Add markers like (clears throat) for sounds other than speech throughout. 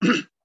(clears throat)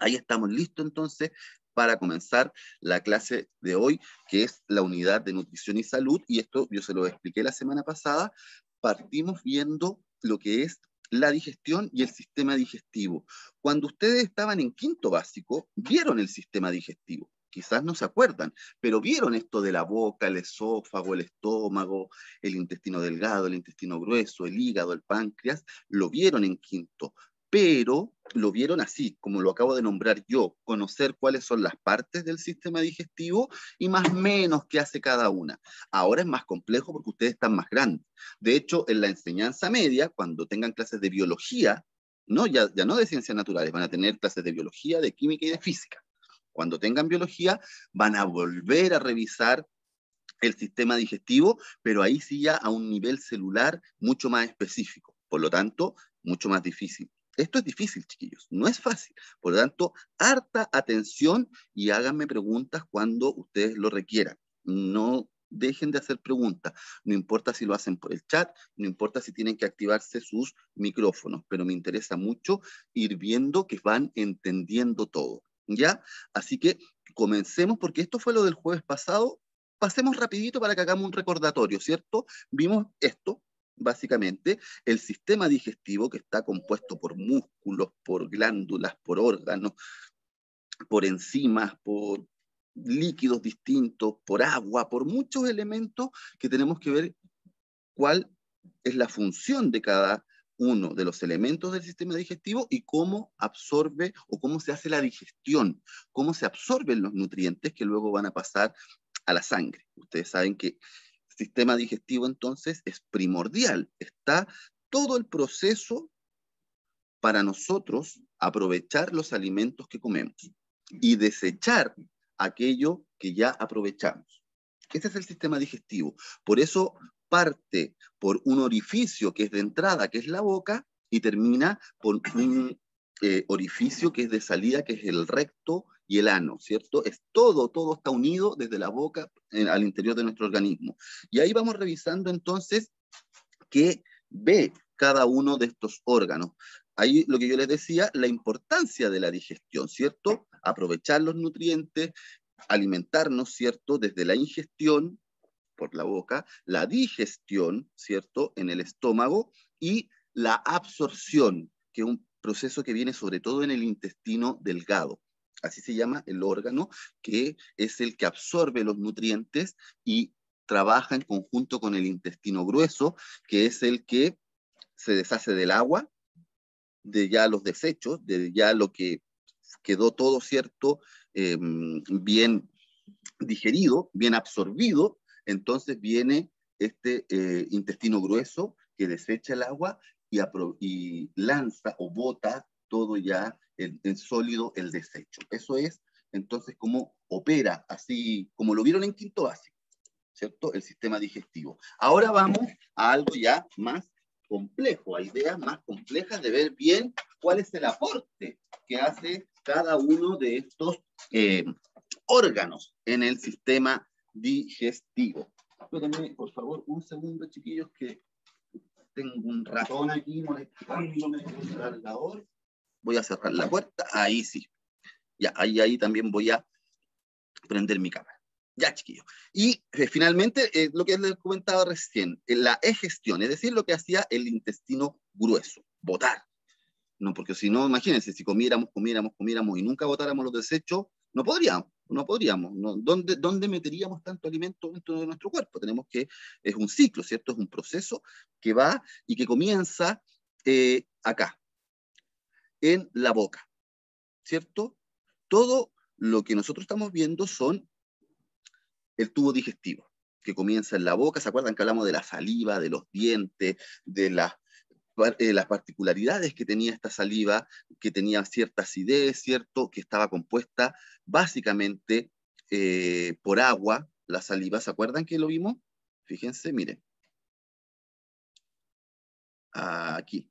ahí, estamos listos entonces para comenzar la clase de hoy, que es la unidad de nutrición y salud. Y esto yo se lo expliqué la semana pasada. Partimos viendo lo que es la digestión y el sistema digestivo. Cuando ustedes estaban en quinto básico, vieron el sistema digestivo. Quizás no se acuerdan, pero vieron esto de la boca, el esófago, el estómago, el intestino delgado, el intestino grueso, el hígado, el páncreas, lo vieron en quinto pero lo vieron así, como lo acabo de nombrar yo, conocer cuáles son las partes del sistema digestivo y más o menos qué hace cada una. Ahora es más complejo porque ustedes están más grandes. De hecho, en la enseñanza media, cuando tengan clases de biología, no, ya, ya no de ciencias naturales, van a tener clases de biología, de química y de física. Cuando tengan biología, van a volver a revisar el sistema digestivo, pero ahí sí ya a un nivel celular mucho más específico. Por lo tanto, mucho más difícil. Esto es difícil, chiquillos, no es fácil. Por lo tanto, harta atención y háganme preguntas cuando ustedes lo requieran. No dejen de hacer preguntas. No importa si lo hacen por el chat, no importa si tienen que activarse sus micrófonos, pero me interesa mucho ir viendo que van entendiendo todo. ¿Ya? Así que comencemos porque esto fue lo del jueves pasado. Pasemos rapidito para que hagamos un recordatorio, ¿cierto? Vimos esto, básicamente el sistema digestivo que está compuesto por músculos, por glándulas, por órganos, por enzimas, por líquidos distintos, por agua, por muchos elementos que tenemos que ver cuál es la función de cada uno de los elementos del sistema digestivo y cómo absorbe o cómo se hace la digestión, cómo se absorben los nutrientes que luego van a pasar a la sangre. Ustedes saben que sistema digestivo entonces es primordial. Está todo el proceso para nosotros aprovechar los alimentos que comemos y desechar aquello que ya aprovechamos. Ese es el sistema digestivo. Por eso parte por un orificio que es de entrada, que es la boca, y termina por un eh, orificio que es de salida, que es el recto, y el ano, ¿cierto? Es todo, todo está unido desde la boca eh, al interior de nuestro organismo. Y ahí vamos revisando entonces qué ve cada uno de estos órganos. Ahí lo que yo les decía, la importancia de la digestión, ¿cierto? Aprovechar los nutrientes, alimentarnos, ¿cierto? Desde la ingestión por la boca, la digestión, ¿cierto? En el estómago y la absorción, que es un proceso que viene sobre todo en el intestino delgado. Así se llama el órgano que es el que absorbe los nutrientes y trabaja en conjunto con el intestino grueso, que es el que se deshace del agua, de ya los desechos, de ya lo que quedó todo, ¿cierto? Em, bien digerido, bien absorbido, entonces viene este eh, intestino grueso que desecha el agua y lanza o bota todo ya el sólido el desecho. Eso es entonces cómo opera, así como lo vieron en quinto básico, ¿cierto? El sistema digestivo. Ahora vamos a algo ya más complejo, a ideas más complejas de ver bien cuál es el aporte que hace cada uno de estos eh, órganos en el sistema digestivo. también, por favor, un segundo, chiquillos, que tengo un ratón aquí molestándome con el cargador voy a cerrar la puerta, ahí sí. Ya, ahí, ahí también voy a prender mi cámara. Ya, chiquillo Y eh, finalmente, eh, lo que les comentaba recién, eh, la e-gestión, es decir, lo que hacía el intestino grueso, votar. No, porque si no, imagínense, si comiéramos, comiéramos, comiéramos y nunca botáramos los desechos, no podríamos, no podríamos. ¿dónde, ¿Dónde meteríamos tanto alimento dentro de nuestro cuerpo? Tenemos que, es un ciclo, ¿cierto? Es un proceso que va y que comienza acá, en la boca, ¿cierto? Todo lo que nosotros estamos viendo son el tubo digestivo, que comienza en la boca, ¿se acuerdan que hablamos de la saliva, de los dientes, de eh, las particularidades que tenía esta saliva, que tenía cierta acidez, ¿cierto? Que estaba compuesta básicamente eh, por agua, la saliva, ¿se acuerdan que lo vimos? Fíjense, miren. Aquí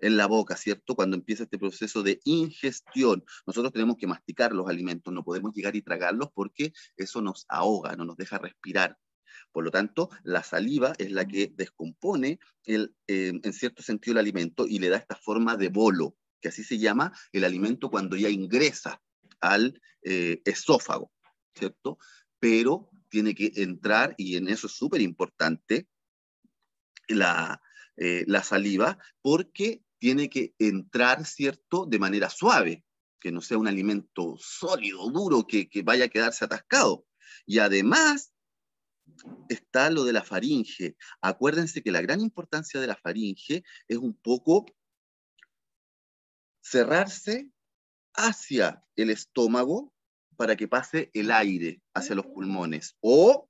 en la boca, ¿cierto? Cuando empieza este proceso de ingestión, nosotros tenemos que masticar los alimentos, no podemos llegar y tragarlos porque eso nos ahoga, no nos deja respirar. Por lo tanto, la saliva es la que descompone el, eh, en cierto sentido el alimento y le da esta forma de bolo, que así se llama el alimento cuando ya ingresa al eh, esófago, ¿cierto? Pero tiene que entrar, y en eso es súper importante, la, eh, la saliva, porque tiene que entrar, ¿cierto?, de manera suave, que no sea un alimento sólido, duro, que, que vaya a quedarse atascado. Y además está lo de la faringe. Acuérdense que la gran importancia de la faringe es un poco cerrarse hacia el estómago para que pase el aire hacia los pulmones o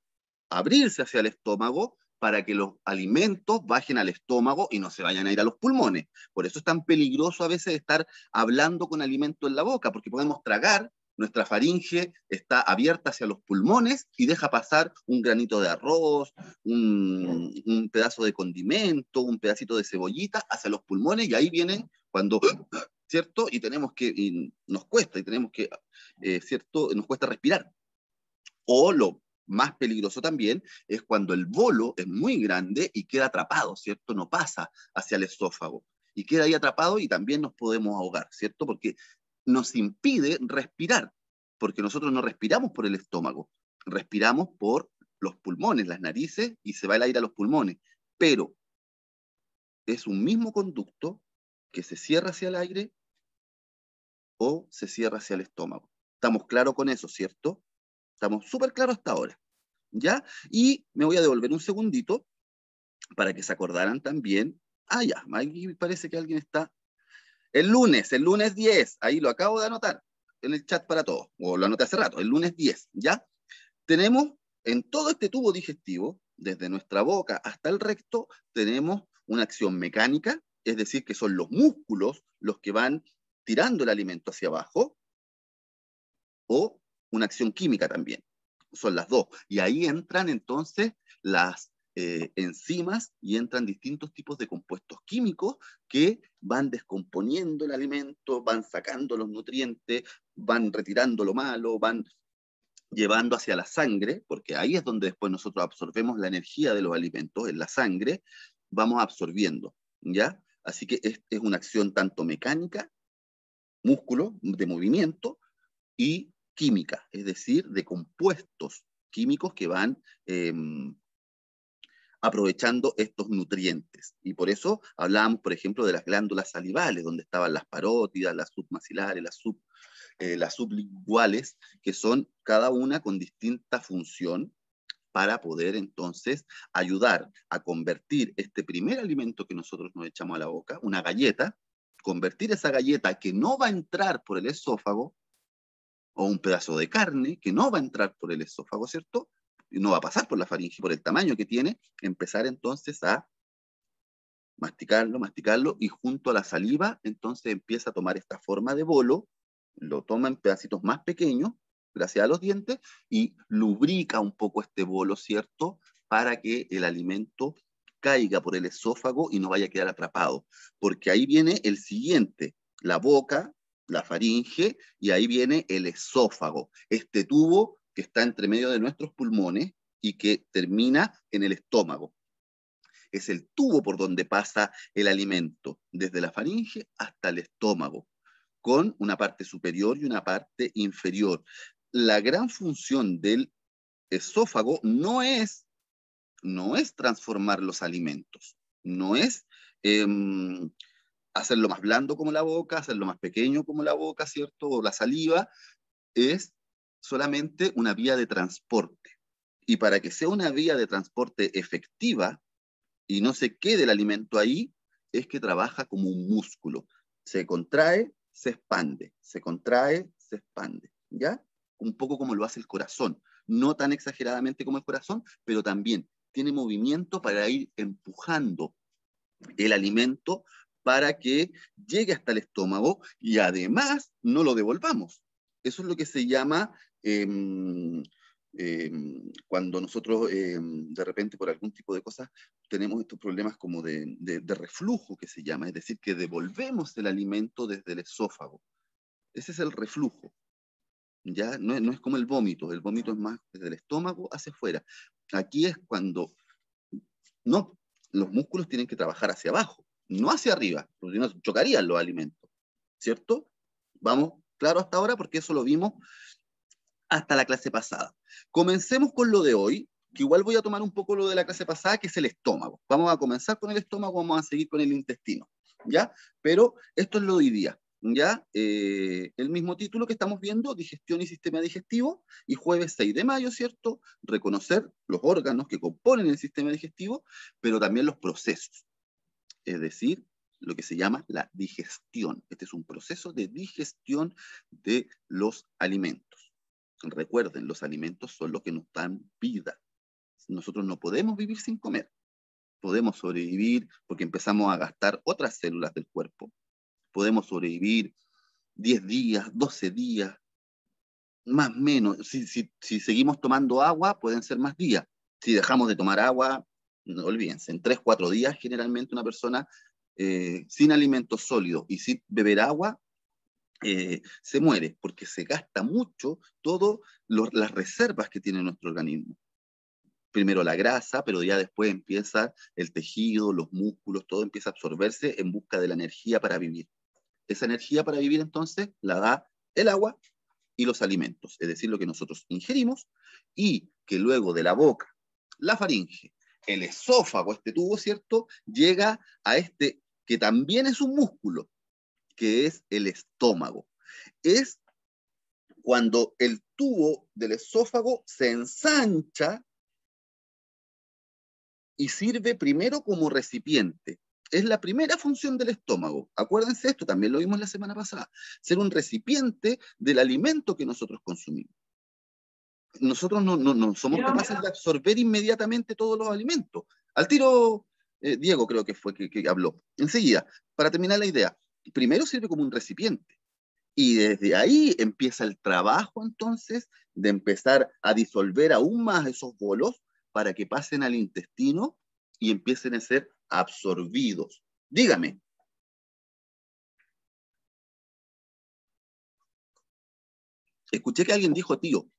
abrirse hacia el estómago para que los alimentos bajen al estómago y no se vayan a ir a los pulmones. Por eso es tan peligroso a veces estar hablando con alimento en la boca, porque podemos tragar, nuestra faringe está abierta hacia los pulmones y deja pasar un granito de arroz, un, pedazo de condimento, un pedacito de cebollita hacia los pulmones y ahí vienen cuando ¿cierto? Y tenemos que, nos cuesta, y tenemos que, eh, ¿cierto? Nos cuesta respirar. O lo más peligroso también es cuando el bolo es muy grande y queda atrapado, ¿cierto? No pasa hacia el esófago y queda ahí atrapado y también nos podemos ahogar, ¿cierto? Porque nos impide respirar, porque nosotros no respiramos por el estómago, respiramos por los pulmones, las narices y se va el aire a los pulmones, pero es un mismo conducto que se cierra hacia el aire o se cierra hacia el estómago. Estamos claros con eso, ¿cierto? Estamos súper claros hasta ahora. ¿Ya? Y me voy a devolver un segundito para que se acordaran también. Ah, ya, parece que alguien está. El lunes, el lunes 10, ahí lo acabo de anotar en el chat para todos, o lo anoté hace rato, el lunes 10, ¿ya? Tenemos en todo este tubo digestivo, desde nuestra boca hasta el recto, tenemos una acción mecánica, es decir, que son los músculos los que van tirando el alimento hacia abajo, o una acción química también. Son las dos. Y ahí entran entonces las eh, enzimas y entran distintos tipos de compuestos químicos que van descomponiendo el alimento, van sacando los nutrientes, van retirando lo malo, van llevando hacia la sangre, porque ahí es donde después nosotros absorbemos la energía de los alimentos, en la sangre, vamos absorbiendo, ¿ya? Así que es, es una acción tanto mecánica, músculo, de movimiento, y química, es decir, de compuestos químicos que van em, aprovechando estos nutrientes. Y por eso hablábamos, por ejemplo, de las glándulas salivales, donde estaban las parótidas, las submacilares, las, sub, eh, las sublinguales, que son cada una con distinta función para poder entonces ayudar a convertir este primer alimento que nosotros nos echamos a la boca, una galleta, convertir esa galleta que no va a entrar por el esófago, o un pedazo de carne que no va a entrar por el esófago, ¿cierto? Y no va a pasar por la faringe, por el tamaño que tiene, empezar entonces a masticarlo, masticarlo, y junto a la saliva, entonces empieza a tomar esta forma de bolo, lo toma en pedacitos más pequeños, gracias a los dientes, y lubrica un poco este bolo, ¿cierto? Para que el alimento caiga por el esófago y no vaya a quedar atrapado. Porque ahí viene el siguiente, la boca la faringe y ahí viene el esófago, este tubo que está entre medio de nuestros pulmones y que termina en el estómago. Es el tubo por donde pasa el alimento, desde la faringe hasta el estómago, con una parte superior y una parte inferior. La gran función del esófago no es, no es transformar los alimentos, no es em, hacerlo más blando como la boca, hacerlo más pequeño como la boca, ¿cierto? O la saliva, es solamente una vía de transporte. Y para que sea una vía de transporte efectiva y no se quede el alimento ahí, es que trabaja como un músculo. Se contrae, se expande, se contrae, se expande, ¿ya? Un poco como lo hace el corazón. No tan exageradamente como el corazón, pero también tiene movimiento para ir empujando el alimento para que llegue hasta el estómago y además no lo devolvamos. Eso es lo que se llama em, em, cuando nosotros em, de repente por algún tipo de cosas tenemos estos problemas como de, reflujo que se llama, es decir, que devolvemos el alimento desde el esófago. Ese es el reflujo. Ya no, no es como el vómito, el vómito es más desde el estómago hacia afuera. Aquí es cuando no, los músculos tienen que trabajar hacia abajo no hacia arriba, porque no chocarían los alimentos, ¿cierto? Vamos, claro, hasta ahora, porque eso lo vimos hasta la clase pasada. Comencemos con lo de hoy, que igual voy a tomar un poco lo de la clase pasada, que es el estómago. Vamos a comenzar con el estómago, vamos a seguir con el intestino, ¿ya? Pero esto es lo de hoy día, ¿ya? Eh, el mismo título que estamos viendo, digestión y sistema digestivo, y jueves 6 de mayo, ¿cierto? Reconocer los órganos que componen el sistema digestivo, pero también los procesos es decir, lo que se llama la digestión. Este es un proceso de digestión de los alimentos. Recuerden, los alimentos son los que nos dan vida. Nosotros no podemos vivir sin comer. Podemos sobrevivir porque empezamos a gastar otras células del cuerpo. Podemos sobrevivir 10 días, 12 días, más menos. Si, si seguimos tomando agua, pueden ser más días. Si dejamos de tomar agua, olvídense, en 3, cuatro días generalmente una persona eh, sin alimentos sólidos y sin beber agua eh, se muere porque se gasta mucho todas las reservas que tiene nuestro organismo. Primero la grasa, pero ya después empieza el tejido, los músculos, todo empieza a absorberse en busca de la energía para vivir. Esa energía para vivir entonces la da el agua y los alimentos, es decir, lo que nosotros ingerimos y que luego de la boca, la faringe, el esófago, este tubo, ¿cierto? Llega a este, que también es un músculo, que es el estómago. Es cuando el tubo del esófago se ensancha y sirve primero como recipiente. Es la primera función del estómago. Acuérdense esto, también lo vimos la semana pasada. Ser un recipiente del alimento que nosotros consumimos nosotros no, somos capaces de absorber inmediatamente todos los alimentos. Al tiro, eh, Diego creo que fue que, que, habló. Enseguida, para terminar la idea, primero sirve como un recipiente. Y desde ahí empieza el trabajo entonces de empezar a disolver aún más esos bolos para que pasen al intestino y empiecen a ser absorbidos. Dígame. Escuché que alguien dijo tío.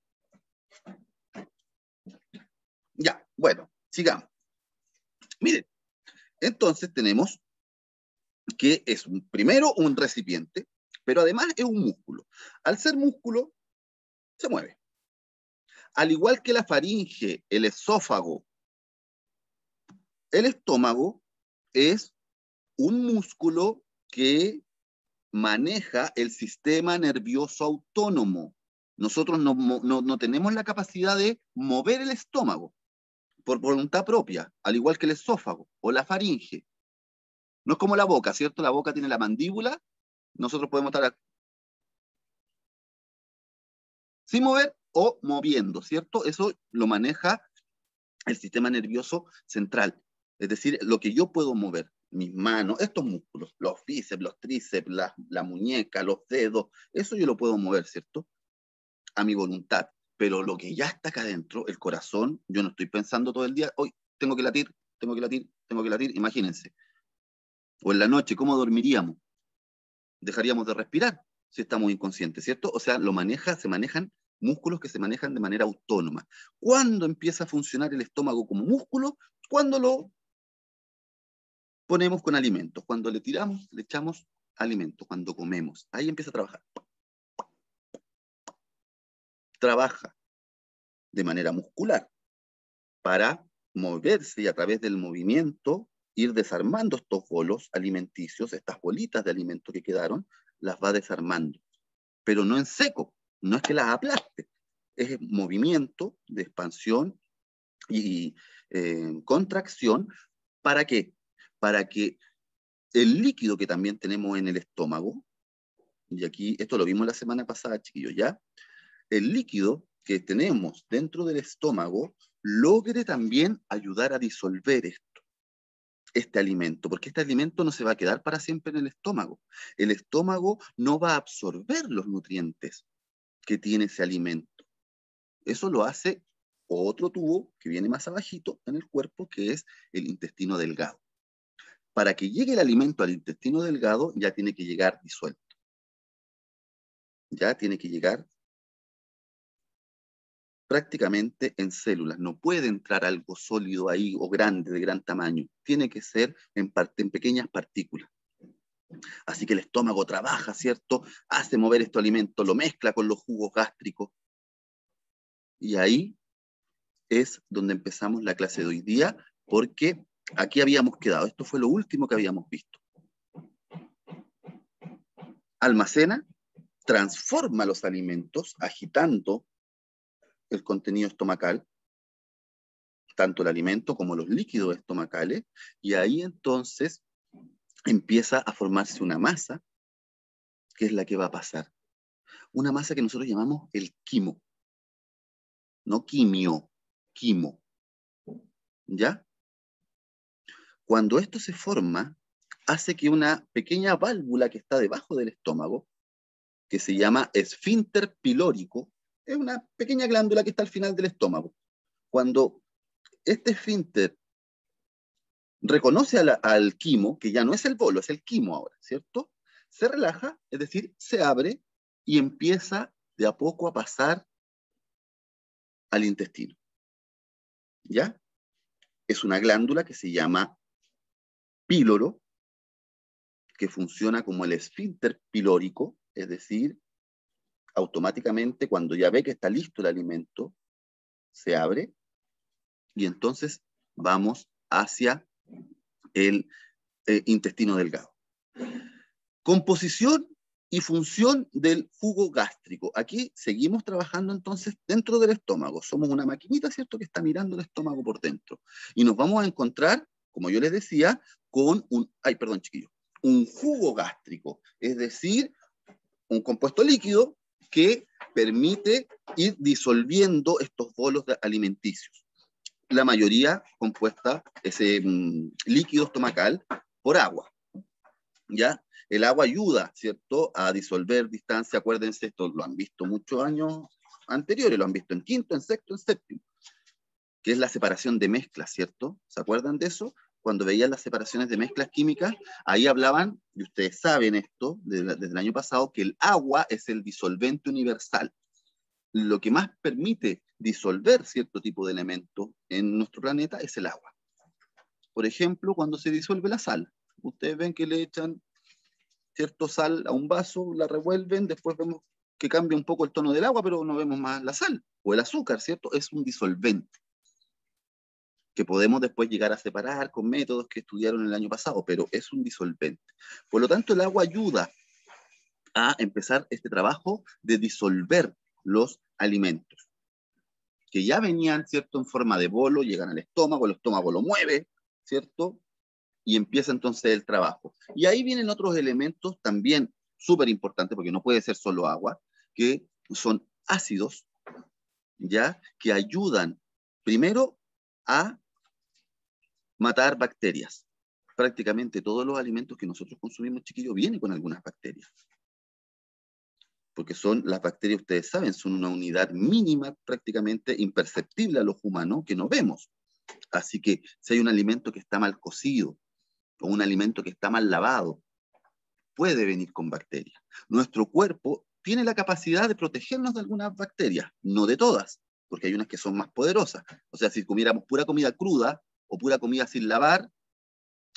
Ya, bueno, sigamos. Miren, entonces tenemos que es primero un recipiente, pero además es un músculo. Al ser músculo, se mueve. Al igual que la faringe, el esófago, el estómago es un músculo que maneja el sistema nervioso autónomo. Nosotros no, tenemos la capacidad de mover el estómago por voluntad propia, al igual que el esófago o la faringe. No es como la boca, ¿cierto? La boca tiene la mandíbula, nosotros podemos estar sin mover o moviendo, ¿cierto? Eso lo maneja el sistema nervioso central, es decir, lo que yo puedo mover, mis manos, estos músculos, los bíceps, los tríceps, la muñeca, los dedos, eso yo lo puedo mover, ¿cierto? mi voluntad. Pero lo que ya está acá adentro, el corazón, yo no estoy pensando todo el día, hoy tengo que latir, tengo que latir, tengo que latir, imagínense. O en la noche, ¿cómo dormiríamos? Dejaríamos de respirar si estamos inconscientes, ¿cierto? O sea, lo maneja, se manejan músculos que se manejan de manera autónoma. ¿Cuándo empieza a funcionar el estómago como músculo? Cuando lo ponemos con alimentos, cuando le tiramos, le echamos alimentos, cuando comemos. Ahí empieza a trabajar trabaja de manera muscular para moverse y a través del movimiento ir desarmando estos bolos alimenticios, estas bolitas de alimento que quedaron, las va desarmando. Pero no en seco, no es que las aplaste, es movimiento de expansión y eh, contracción. ¿Para qué? Para que el líquido que también tenemos en el estómago, y aquí esto lo vimos la semana pasada, chiquillos, ya, el líquido que tenemos dentro del estómago logre también ayudar a disolver esto, este alimento, porque este alimento no se va a quedar para siempre en el estómago. El estómago no va a absorber los nutrientes que tiene ese alimento. Eso lo hace otro tubo que viene más abajito en el cuerpo, que es el intestino delgado. Para que llegue el alimento al intestino delgado, ya tiene que llegar disuelto. Ya tiene que llegar prácticamente en células. No puede entrar algo sólido ahí o grande, de gran tamaño. Tiene que ser en, parte, en pequeñas partículas. Así que el estómago trabaja, ¿cierto? Hace mover este alimento, lo mezcla con los jugos gástricos. Y ahí es donde empezamos la clase de hoy día, porque aquí habíamos quedado. Esto fue lo último que habíamos visto. Almacena, transforma los alimentos agitando el contenido estomacal, tanto el alimento como los líquidos estomacales, y ahí entonces empieza a formarse una masa, que es la que va a pasar. Una masa que nosotros llamamos el quimo, no quimio, quimo. ¿Ya? Cuando esto se forma, hace que una pequeña válvula que está debajo del estómago, que se llama esfínter pilórico, es una pequeña glándula que está al final del estómago. Cuando este esfínter reconoce al, quimo, que ya no es el bolo, es el quimo ahora, ¿cierto? Se relaja, es decir, se abre y empieza de a poco a pasar al intestino. ¿Ya? Es una glándula que se llama píloro, que funciona como el esfínter pilórico, es decir, automáticamente cuando ya ve que está listo el alimento, se abre y entonces vamos hacia el eh, intestino delgado. Composición y función del jugo gástrico. Aquí seguimos trabajando entonces dentro del estómago. Somos una maquinita, ¿cierto?, que está mirando el estómago por dentro. Y nos vamos a encontrar, como yo les decía, con un, ay, perdón, chiquillo un jugo gástrico, es decir, un compuesto líquido que permite ir disolviendo estos bolos alimenticios. La mayoría compuesta, ese mm, líquido estomacal, por agua. ¿Ya? El agua ayuda, ¿cierto?, a disolver distancia. Acuérdense, esto lo han visto muchos años anteriores, lo han visto en quinto, en sexto, en séptimo, que es la separación de mezclas, ¿cierto? ¿Se acuerdan de eso? cuando veían las separaciones de mezclas químicas, ahí hablaban, y ustedes saben esto desde el año pasado, que el agua es el disolvente universal. Lo que más permite disolver cierto tipo de elementos en nuestro planeta es el agua. Por ejemplo, cuando se disuelve la sal, ustedes ven que le echan cierto sal a un vaso, la revuelven, después vemos que cambia un poco el tono del agua, pero no vemos más la sal o el azúcar, ¿cierto? Es un disolvente que podemos después llegar a separar con métodos que estudiaron el año pasado, pero es un disolvente. Por lo tanto, el agua ayuda a empezar este trabajo de disolver los alimentos, que ya venían, ¿cierto?, en forma de bolo, llegan al estómago, el estómago lo mueve, ¿cierto? Y empieza entonces el trabajo. Y ahí vienen otros elementos también súper importantes, porque no puede ser solo agua, que son ácidos, ¿ya? Que ayudan primero a matar bacterias. Prácticamente todos los alimentos que nosotros consumimos, chiquillos, vienen con algunas bacterias. Porque son las bacterias, ustedes saben, son una unidad mínima, prácticamente imperceptible a los humanos que no vemos. Así que si hay un alimento que está mal cocido o un alimento que está mal lavado, puede venir con bacterias. Nuestro cuerpo tiene la capacidad de protegernos de algunas bacterias, no de todas, porque hay unas que son más poderosas. O sea, si comiéramos pura comida cruda o pura comida sin lavar,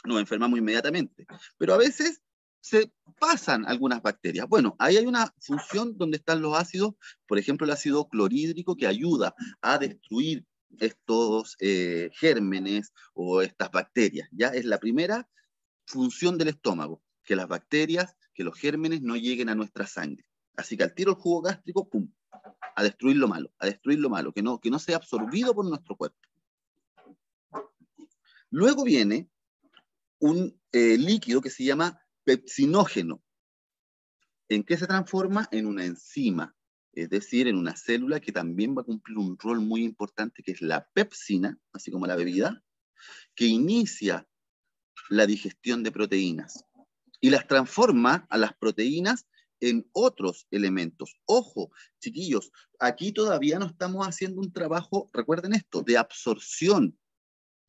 nos enfermamos inmediatamente. Pero a veces se pasan algunas bacterias. Bueno, ahí hay una función donde están los ácidos, por ejemplo, el ácido clorhídrico que ayuda a destruir estos eh, gérmenes o estas bacterias. Ya es la primera función del estómago, que las bacterias, que los gérmenes no lleguen a nuestra sangre. Así que al tiro el jugo gástrico, pum, a destruir lo malo, a destruir lo malo, que no, que no sea absorbido por nuestro cuerpo. Luego viene un eh, líquido que se llama pepsinógeno. ¿En que se transforma? En una enzima, es decir, en una célula que también va a cumplir un rol muy importante, que es la pepsina, así como la bebida, que inicia la digestión de proteínas y las transforma a las proteínas en otros elementos. Ojo, chiquillos, aquí todavía no estamos haciendo un trabajo, recuerden esto, de absorción.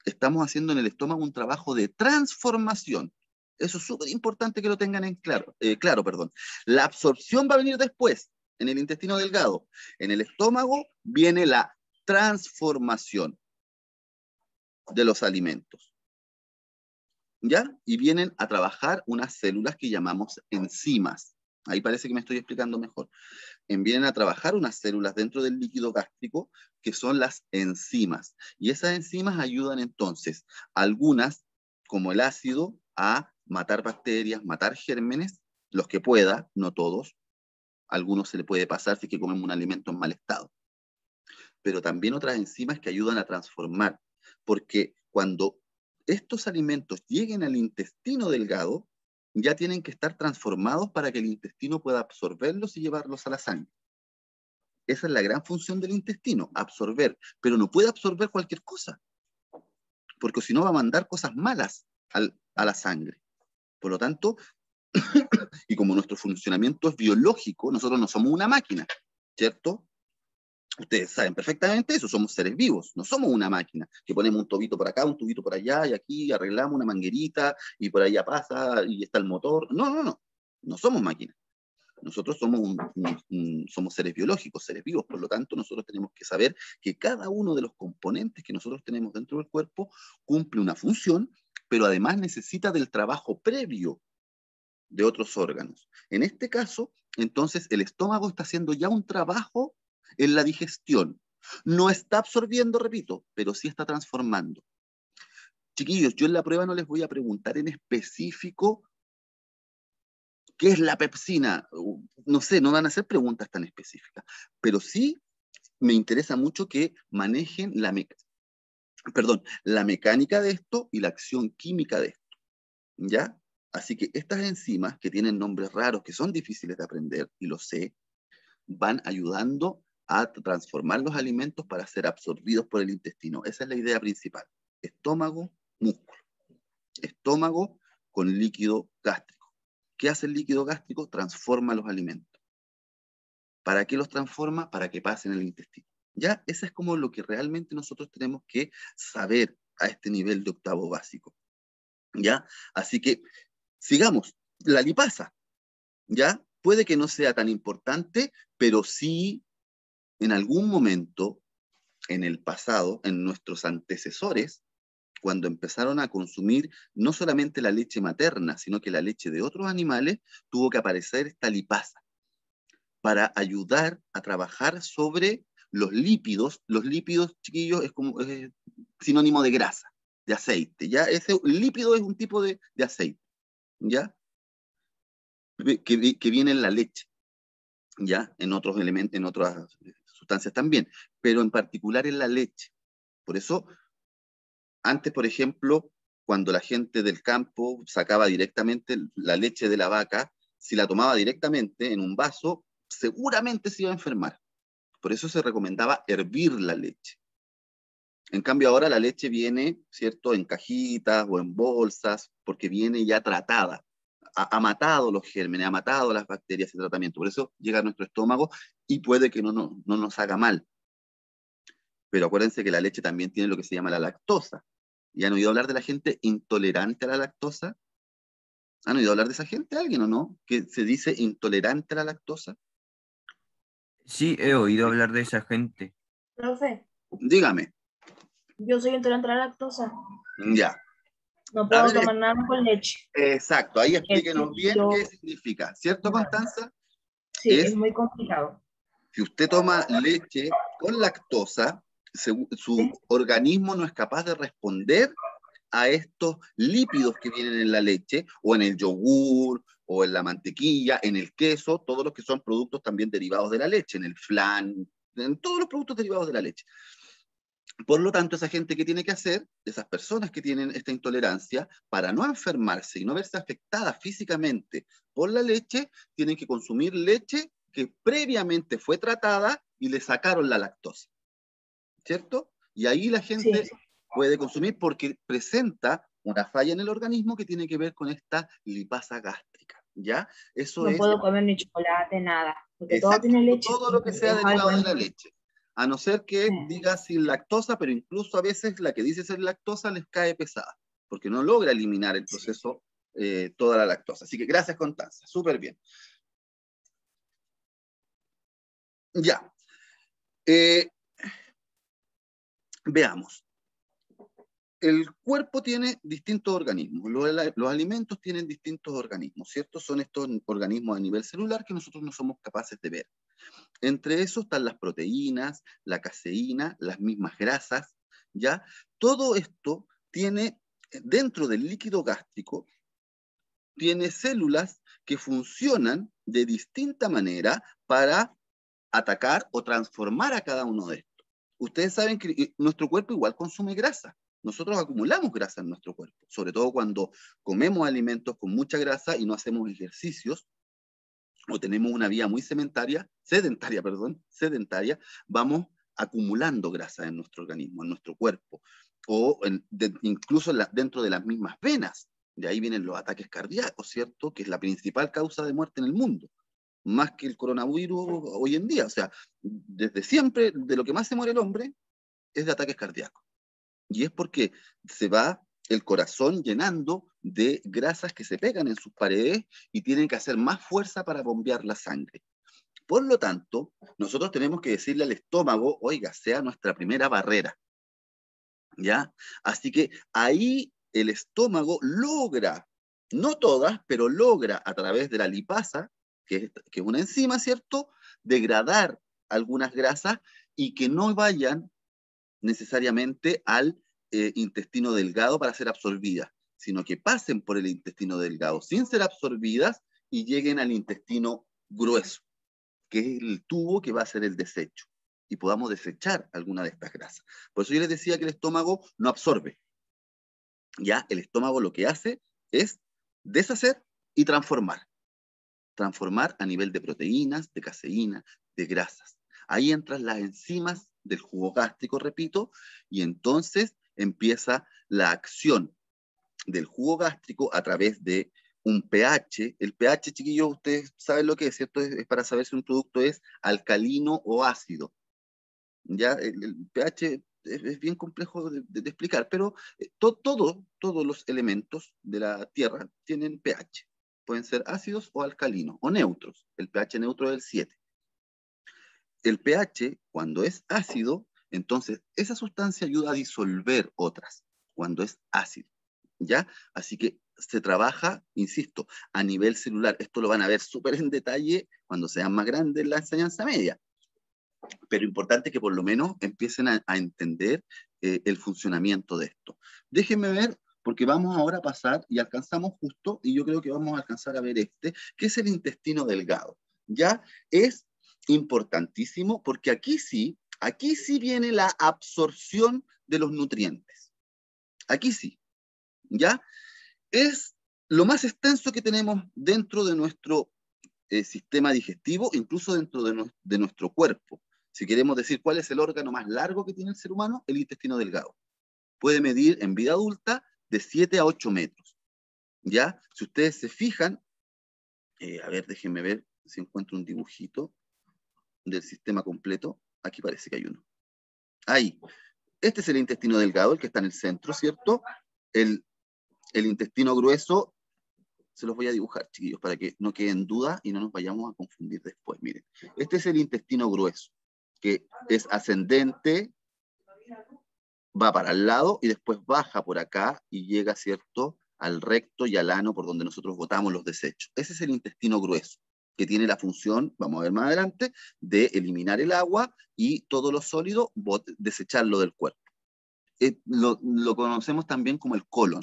Estamos haciendo en el estómago un trabajo de transformación. Eso es súper importante que lo tengan en claro. Eh, claro perdón. La absorción va a venir después, en el intestino delgado. En el estómago viene la transformación de los alimentos. ¿Ya? Y vienen a trabajar unas células que llamamos enzimas ahí parece que me estoy explicando mejor, Vienen a trabajar unas células dentro del líquido gástrico que son las enzimas. Y esas enzimas ayudan entonces, algunas, como el ácido, a matar bacterias, matar gérmenes, los que pueda, no todos. A algunos se le puede pasar si es que comemos un alimento en mal estado. Pero también otras enzimas que ayudan a transformar, porque cuando estos alimentos lleguen al intestino delgado, ya tienen que estar transformados para que el intestino pueda absorberlos y llevarlos a la sangre. Esa es la gran función del intestino, absorber, pero no puede absorber cualquier cosa, porque si no va a mandar cosas malas a la sangre. Por lo tanto, (coughs) y como nuestro funcionamiento es biológico, nosotros no somos una máquina, ¿cierto? Ustedes saben perfectamente eso, somos seres vivos, no somos una máquina que ponemos un tubito por acá, un tubito por allá, y aquí arreglamos una manguerita, y por allá pasa, y está el motor. No, no, no, no somos máquinas. Nosotros somos, somos seres biológicos, seres vivos, por lo tanto nosotros tenemos que saber que cada uno de los componentes que nosotros tenemos dentro del cuerpo cumple una función, pero además necesita del trabajo previo de otros órganos. En este caso, entonces, el estómago está haciendo ya un trabajo en la digestión. No está absorbiendo, repito, pero sí está transformando. Chiquillos, yo en la prueba no les voy a preguntar en específico qué es la pepsina. No sé, no van a hacer preguntas tan específicas, pero sí me interesa mucho que manejen la, Perdón, la mecánica de esto y la acción química de esto. ¿Ya? Así que estas enzimas, que tienen nombres raros, que son difíciles de aprender, y lo sé, van ayudando a transformar los alimentos para ser absorbidos por el intestino. Esa es la idea principal. Estómago, músculo. Estómago con líquido gástrico. ¿Qué hace el líquido gástrico? Transforma los alimentos. ¿Para qué los transforma? Para que pasen el intestino. Ya, esa es como lo que realmente nosotros tenemos que saber a este nivel de octavo básico. ¿Ya? Así que sigamos. La lipasa, ¿ya? Puede que no sea tan importante, pero sí en algún momento en el pasado, en nuestros antecesores, cuando empezaron a consumir no solamente la leche materna, sino que la leche de otros animales, tuvo que aparecer esta lipasa para ayudar a trabajar sobre los lípidos. Los lípidos, chiquillos, es como sinónimo de grasa, de aceite. Ya ese lípido es un tipo de, aceite, ya que, viene en la leche, ya en otros elementos, en otras también, pero en particular en la leche. Por eso, antes, por ejemplo, cuando la gente del campo sacaba directamente la leche de la vaca, si la tomaba directamente en un vaso, seguramente se iba a enfermar. Por eso se recomendaba hervir la leche. En cambio, ahora la leche viene, ¿cierto?, en cajitas o en bolsas, porque viene ya tratada ha, matado los gérmenes, ha matado las bacterias en tratamiento. Por eso llega a nuestro estómago y puede que no, no, no nos haga mal. Pero acuérdense que la leche también tiene lo que se llama la lactosa. ¿Y han oído hablar de la gente intolerante a la lactosa? ¿Han oído hablar de esa gente alguien o no? Que se dice intolerante a la lactosa. Sí, he oído hablar de esa gente. Profe. Dígame. Yo soy intolerante a la lactosa. Ya. No puedo tomar nada con leche. Exacto, ahí explíquenos bien qué significa, ¿cierto, Constanza? Sí, es, muy complicado. Si usted toma leche con lactosa, su, organismo no es capaz de responder a estos lípidos que vienen en la leche o en el yogur o en la mantequilla, en el queso, todos los que son productos también derivados de la leche, en el flan, en todos los productos derivados de la leche. Por lo tanto, esa gente que tiene que hacer, esas personas que tienen esta intolerancia, para no enfermarse y no verse afectada físicamente por la leche, tienen que consumir leche que previamente fue tratada y le sacaron la lactosa. ¿Cierto? Y ahí la gente puede consumir porque presenta una falla en el organismo que tiene que ver con esta lipasa gástrica. ¿Ya? Eso no puedo comer ni chocolate, nada. Porque todo tiene leche. Todo lo que sea derivado de la leche. A no ser que mm. diga sin lactosa, pero incluso a veces la que dice ser lactosa les cae pesada, porque no logra eliminar el proceso eh, toda la lactosa. Así que gracias, Constanza. Súper bien. Ya. Eh, veamos. El cuerpo tiene distintos organismos, los, alimentos tienen distintos organismos, ¿cierto? Son estos organismos a nivel celular que nosotros no somos capaces de ver. Entre eso están las proteínas, la caseína, las mismas grasas, ¿ya? Todo esto tiene, eh, dentro del líquido gástrico, tiene células que funcionan de distinta manera para atacar o transformar a cada uno de estos. Ustedes saben que eh, nuestro cuerpo igual consume grasa. Nosotros acumulamos grasa en nuestro cuerpo, sobre todo cuando comemos alimentos con mucha grasa y no hacemos ejercicios o tenemos una vía muy sedentaria, sedentaria, perdón, sedentaria, vamos acumulando grasa en nuestro organismo, en nuestro cuerpo, o incluso dentro de las mismas venas. De ahí vienen los ataques cardíacos, ¿cierto? Que es la principal causa de muerte en el mundo, más que el coronavirus hoy en día. O sea, desde siempre, de lo que más se muere el hombre es de ataques cardíacos. Y es porque se va el corazón llenando de grasas que se pegan en sus paredes y tienen que hacer más fuerza para bombear la sangre. Por lo tanto, nosotros tenemos que decirle al estómago, oiga, sea nuestra primera barrera. ¿Ya? Así que ahí el estómago logra, no todas, pero logra a través de la lipasa, que es, que una enzima, ¿cierto?, degradar algunas grasas y que no vayan necesariamente al eh, intestino delgado para ser absorbidas, sino que pasen por el intestino delgado sin ser absorbidas y lleguen al intestino grueso, que es el tubo que va a ser el desecho, y podamos desechar alguna de estas grasas. Por eso yo les decía que el estómago no absorbe. Ya el estómago lo que hace es deshacer y transformar. Transformar a nivel de proteínas, de caseína, de grasas. Ahí entran las enzimas del jugo gástrico, repito, y entonces empieza la acción del jugo gástrico a través de un pH. El pH, chiquillos, ustedes saben lo que es, ¿cierto? Es, para saber si un producto es alcalino o ácido. Ya, el, pH es, bien complejo de, explicar, pero eh, todo, todos los elementos de la Tierra tienen pH. Pueden ser ácidos o alcalinos o neutros. El pH neutro es el 7. El pH, cuando es ácido, entonces, esa sustancia ayuda a disolver otras cuando es ácido, ¿ya? Así que se trabaja, insisto, a nivel celular. Esto lo van a ver súper en detalle cuando sean más grandes la enseñanza media. Pero importante que por lo menos empiecen a, entender eh, el funcionamiento de esto. Déjenme ver, porque vamos ahora a pasar y alcanzamos justo, y yo creo que vamos a alcanzar a ver este, que es el intestino delgado. Ya es importantísimo porque aquí sí Aquí sí viene la absorción de los nutrientes. Aquí sí. ¿Ya? Es lo más extenso que tenemos dentro de nuestro eh, sistema digestivo, incluso dentro de, nuestro cuerpo. Si queremos decir cuál es el órgano más largo que tiene el ser humano, el intestino delgado. Puede medir en vida adulta de 7 a 8 metros. ¿Ya? Si ustedes se fijan, eh, a ver, déjenme ver si encuentro un dibujito del sistema completo. Aquí parece que hay uno. Ahí. Este es el intestino delgado, el que está en el centro, ¿cierto? El, intestino grueso, se los voy a dibujar, chiquillos, para que no queden dudas y no nos vayamos a confundir después. Miren, este es el intestino grueso, que es ascendente, va para el lado y después baja por acá y llega, ¿cierto?, al recto y al ano por donde nosotros botamos los desechos. Ese es el intestino grueso que tiene la función, vamos a ver más adelante, de eliminar el agua y todo lo sólido, desecharlo del cuerpo. Eh, lo, conocemos también como el colon.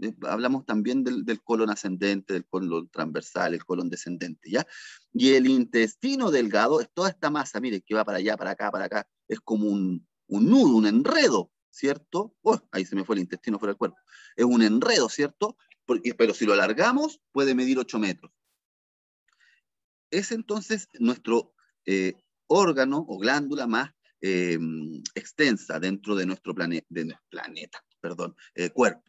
Eh, hablamos también del, colon ascendente, del colon transversal, el colon descendente, ¿ya? Y el intestino delgado es toda esta masa, mire, que va para allá, para acá, para acá, es como un, nudo, un enredo, ¿cierto? Oh, ahí se me fue el intestino fuera del cuerpo. Es un enredo, ¿cierto? pero si lo alargamos, puede medir 8 metros es entonces nuestro eh, órgano o glándula más eh, mm, extensa dentro de nuestro planeta, perdón, eh, cuerpo,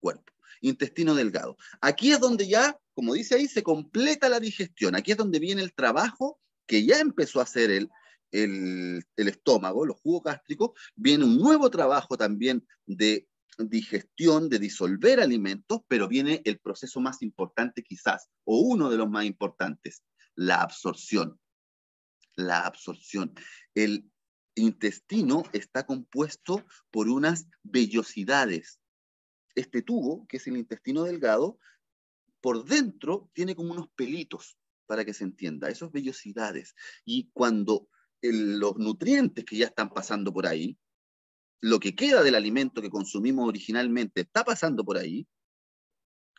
cuerpo, intestino delgado. Aquí es donde ya, como dice ahí, se completa la digestión. Aquí es donde viene el trabajo que ya empezó a hacer el, el estómago, los jugos gástricos. Viene un nuevo trabajo también de digestión, de disolver alimentos, pero viene el proceso más importante quizás, o uno de los más importantes, la absorción. La absorción. El intestino está compuesto por unas vellosidades. Este tubo, que es el intestino delgado, por dentro tiene como unos pelitos, para que se entienda, esas vellosidades. Y cuando los nutrientes que ya están pasando por ahí, lo que queda del alimento que consumimos originalmente está pasando por ahí,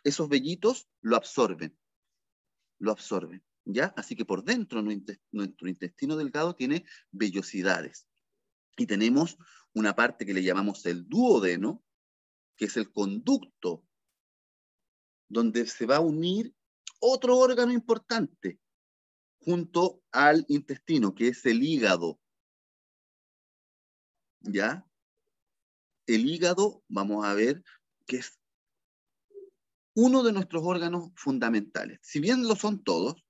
esos vellitos lo absorben, lo absorben. ¿ya? Así que por dentro nuestro intestino delgado tiene vellosidades. Y tenemos una parte que le llamamos el duodeno, que es el conducto donde se va a unir otro órgano importante junto al intestino, que es el hígado. ¿Ya? El hígado, vamos a ver, que es uno de nuestros órganos fundamentales. Si bien lo son todos,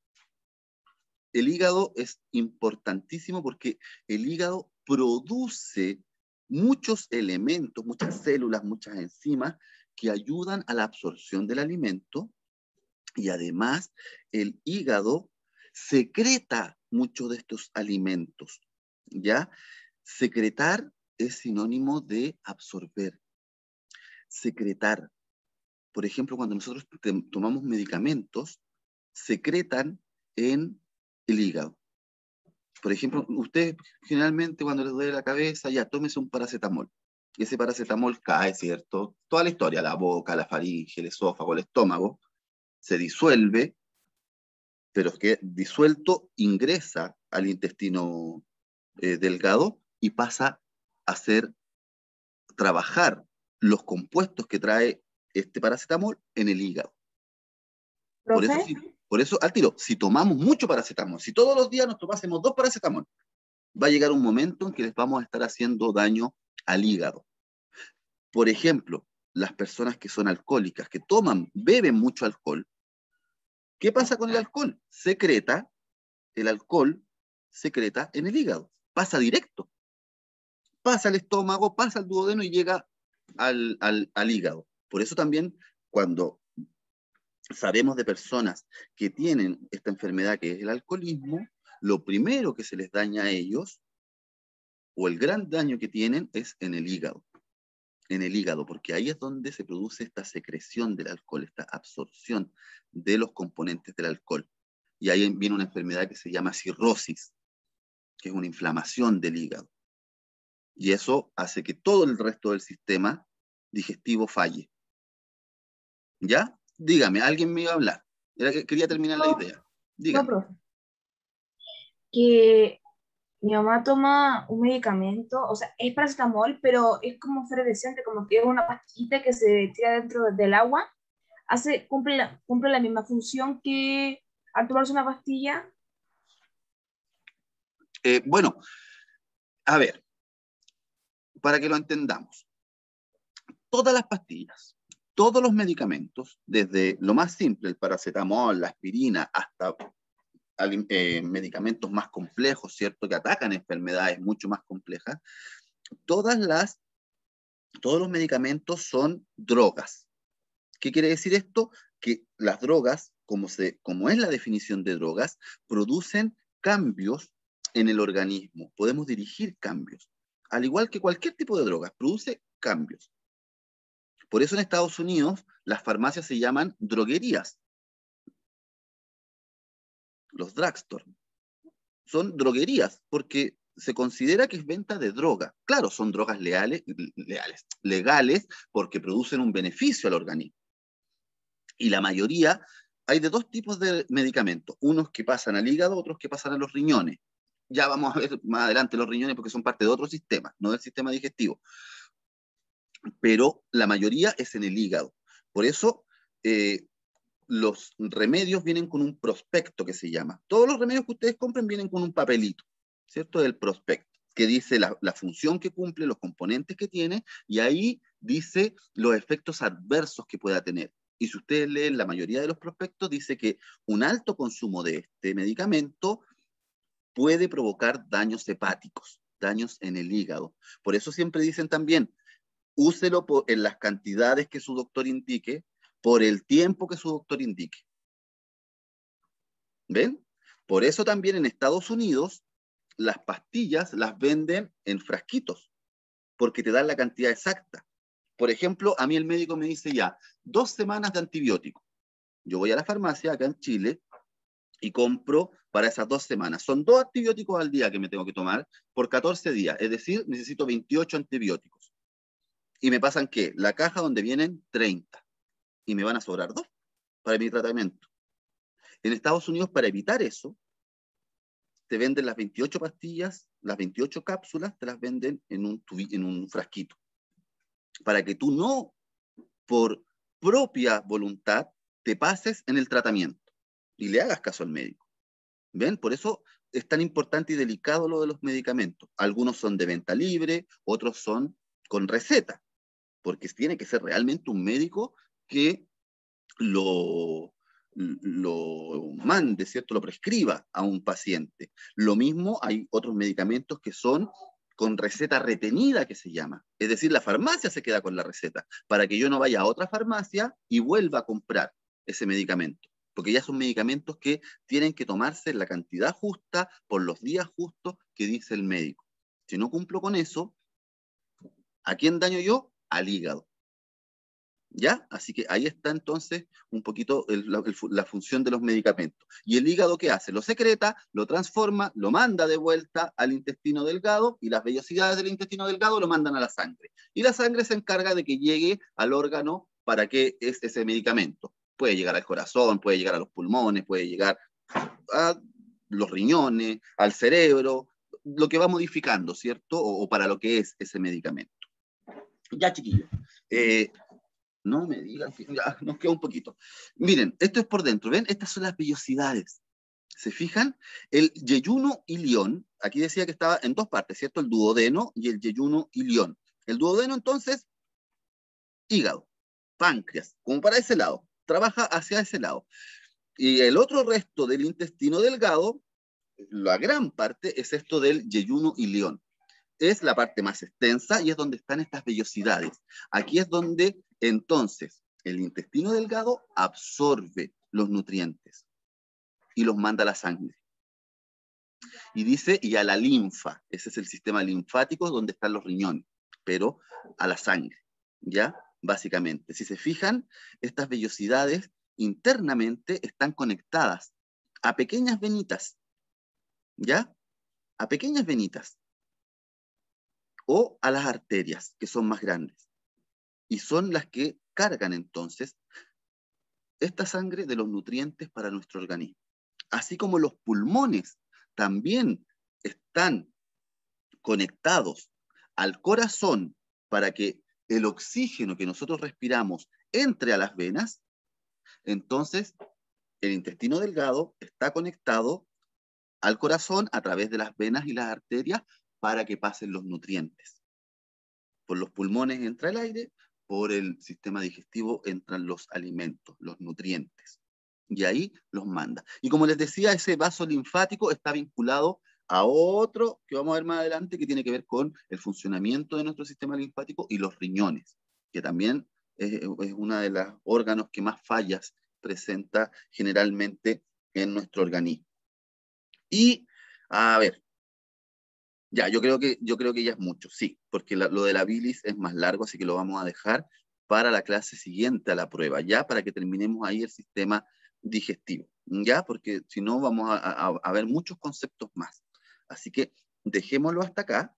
el hígado es importantísimo porque el hígado produce muchos elementos, muchas células, muchas enzimas que ayudan a la absorción del alimento y además el hígado secreta muchos de estos alimentos, ¿ya? Secretar es sinónimo de absorber. Secretar. Por ejemplo, cuando nosotros tomamos medicamentos, secretan en el hígado. Por ejemplo, ustedes generalmente cuando les duele la cabeza, ya tómese un paracetamol. Y ese paracetamol cae, ¿cierto? Toda la historia, la boca, la faringe, el esófago, el estómago, se disuelve, pero que disuelto ingresa al intestino eh, delgado y pasa a hacer trabajar los compuestos que trae este paracetamol en el hígado. Por por eso, al tiro, si tomamos mucho paracetamol, si todos los días nos tomásemos dos paracetamol, va a llegar un momento en que les vamos a estar haciendo daño al hígado. Por ejemplo, las personas que son alcohólicas, que toman, beben mucho alcohol, ¿qué pasa con el alcohol? Secreta, el alcohol secreta en el hígado, pasa directo, pasa al estómago, pasa al duodeno y llega al, al hígado. Por eso también cuando sabemos de personas que tienen esta enfermedad que es el alcoholismo, lo primero que se les daña a ellos, o el gran daño que tienen, es en el hígado. En el hígado, porque ahí es donde se produce esta secreción del alcohol, esta absorción de los componentes del alcohol. Y ahí viene una enfermedad que se llama cirrosis, que es una inflamación del hígado. Y eso hace que todo el resto del sistema digestivo falle. ¿Ya? Dígame, alguien me iba a hablar. quería terminar la idea. Dígame. profe. Que mi mamá toma un medicamento, o sea, es paracetamol, pero es como fluorescente, como que es una pastillita que se tira dentro del agua. Hace, cumple, la, cumple la misma función que al tomarse una pastilla. Eh, bueno, a ver, para que lo entendamos, todas las pastillas todos los medicamentos, desde lo más simple, el paracetamol, la aspirina, hasta eh, medicamentos más complejos, ¿cierto? Que atacan enfermedades mucho más complejas, todas las, todos los medicamentos son drogas. ¿Qué quiere decir esto? Que las drogas, como, se, como es la definición de drogas, producen cambios en el organismo. Podemos dirigir cambios. Al igual que cualquier tipo de drogas, produce cambios. Por eso en Estados Unidos las farmacias se llaman droguerías. Los drugstores. Son droguerías porque se considera que es venta de droga. Claro, son drogas leales, leales, legales porque producen un beneficio al organismo. Y la mayoría, hay de dos tipos de medicamentos, unos que pasan al hígado, otros que pasan a los riñones. Ya vamos a ver más adelante los riñones porque son parte de otro sistema, no del sistema digestivo pero la mayoría es en el hígado. Por eso eh, los remedios vienen con un prospecto que se llama. Todos los remedios que ustedes compren vienen con un papelito, ¿cierto? Del prospecto, que dice la, la función que cumple, los componentes que tiene, y ahí dice los efectos adversos que pueda tener. Y si ustedes leen la mayoría de los prospectos, dice que un alto consumo de este medicamento puede provocar daños hepáticos, daños en el hígado. Por eso siempre dicen también, úselo en las cantidades que su doctor indique, por el tiempo que su doctor indique. ¿Ven? Por eso también en Estados Unidos las pastillas las venden en frasquitos, porque te dan la cantidad exacta. Por ejemplo, a mí el médico me dice ya, dos semanas de antibiótico. Yo voy a la farmacia acá en Chile y compro para esas dos semanas. Son dos antibióticos al día que me tengo que tomar por 14 días, es decir, necesito 28 antibióticos y me pasan que la caja donde vienen 30 y me van a sobrar dos para mi tratamiento. En Estados Unidos, para evitar eso, te venden las 28 pastillas, las 28 cápsulas, te las venden en un, en un frasquito. Para que tú no, por propia voluntad, te pases en el tratamiento y le hagas caso al médico. ¿Ven? Por eso es tan importante y delicado lo de los medicamentos. Algunos son de venta libre, otros son con receta porque tiene que ser realmente un médico que lo, lo mande, ¿cierto? Lo prescriba a un paciente. Lo mismo hay otros medicamentos que son con receta retenida que se llama. Es decir, la farmacia se queda con la receta para que yo no vaya a otra farmacia y vuelva a comprar ese medicamento. Porque ya son medicamentos que tienen que tomarse en la cantidad justa, por los días justos que dice el médico. Si no cumplo con eso, ¿a quién daño yo? al hígado. ¿Ya? Así que ahí está entonces un poquito la, función de los medicamentos. ¿Y el hígado qué hace? Lo secreta, lo transforma, lo manda de vuelta al intestino delgado y las vellosidades del intestino delgado lo mandan a la sangre. Y la sangre se encarga de que llegue al órgano para que es ese medicamento. Puede llegar al corazón, puede llegar a los pulmones, puede llegar a los riñones, al cerebro, lo que va modificando, ¿cierto? o para lo que es ese medicamento. Ya, chiquillos. Eh, no me digan ya, nos queda un poquito. Miren, esto es por dentro. ¿Ven? Estas son las vellosidades. ¿Se fijan? El yeyuno y león, aquí decía que estaba en dos partes, ¿cierto? El duodeno y el yeyuno y El duodeno, entonces, hígado, páncreas, como para ese lado, trabaja hacia ese lado. Y el otro resto del intestino delgado, la gran parte es esto del yeyuno y león es la parte más extensa y es donde están estas vellosidades. Aquí es donde entonces el intestino delgado absorbe los nutrientes y los manda a la sangre. Y dice, y a la linfa, ese es el sistema linfático donde están los riñones, pero a la sangre, ¿ya? Básicamente, si se fijan, estas vellosidades internamente están conectadas a pequeñas venitas, ¿ya? A pequeñas venitas o a las arterias, que son más grandes. Y son las que cargan entonces esta sangre de los nutrientes para nuestro organismo. Así como los pulmones también están conectados al corazón para que el oxígeno que nosotros respiramos entre a las venas, entonces el intestino delgado está conectado al corazón a través de las venas y las arterias para que pasen los nutrientes. Por los pulmones entra el aire, por el sistema digestivo entran los alimentos, los nutrientes. Y ahí los manda. Y como les decía, ese vaso linfático está vinculado a otro que vamos a ver más adelante que tiene que ver con el funcionamiento de nuestro sistema linfático y los riñones, que también es, uno de los órganos que más fallas presenta generalmente en nuestro organismo. Y, a ver, ya, yo creo que, yo creo que ya es mucho, sí, porque lo de la bilis es más largo, así que lo vamos a dejar para la clase siguiente a la prueba, ya para que terminemos ahí el sistema digestivo, ya, porque si no vamos a, a ver muchos conceptos más. Así que dejémoslo hasta acá